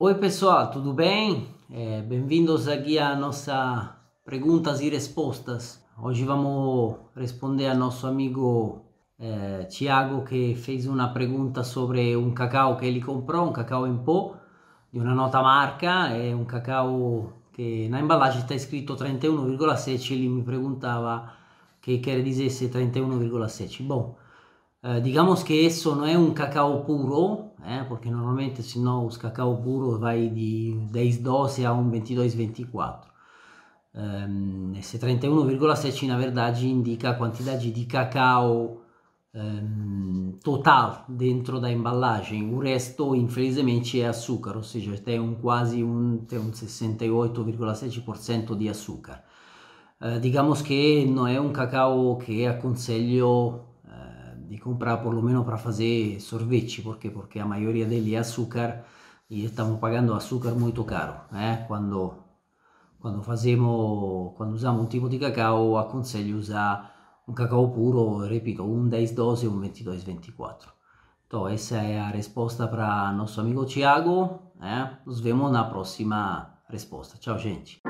Oi pessoal, tudo bem? É, Bem-vindos aqui à nossa perguntas e respostas. Hoje vamos responder ao nosso amigo é, Tiago que fez uma pergunta sobre um cacau que ele comprou, um cacau em pó di una nota marca, è un um cacau che na imballaggio sta scritto 31,16, lì mi preguntava che, che dicesse 31,16. Bom, eh, digamos que eso no es un cacao puro, eh, porque normalmente se no, un cacao puro vai de 10 dose a un 22-24. Um, ehm, se 316 Cina Verdaggi indica quantità di cacao um, total dentro da imballagem. il resto, infelizmente, è açúcar, ossia seja, tem um quase um, tem di açúcar. Uh, eh, digamos que não é um cacao che consiglio de comprar por lo menos para fazer sorvete, por quê? Porque a maioria dele é açúcar e estamos pagando açúcar muito caro, ¿eh? Quando quando fazemos, quando usamos un tipo di cacao, aconseglio usare un cacao puro, repito, un 10-12 e un 22-24. Então, essa é la resposta para nosso amigo Tiago. Né? Eh? Nos vemos na próxima resposta. Tchau, gente.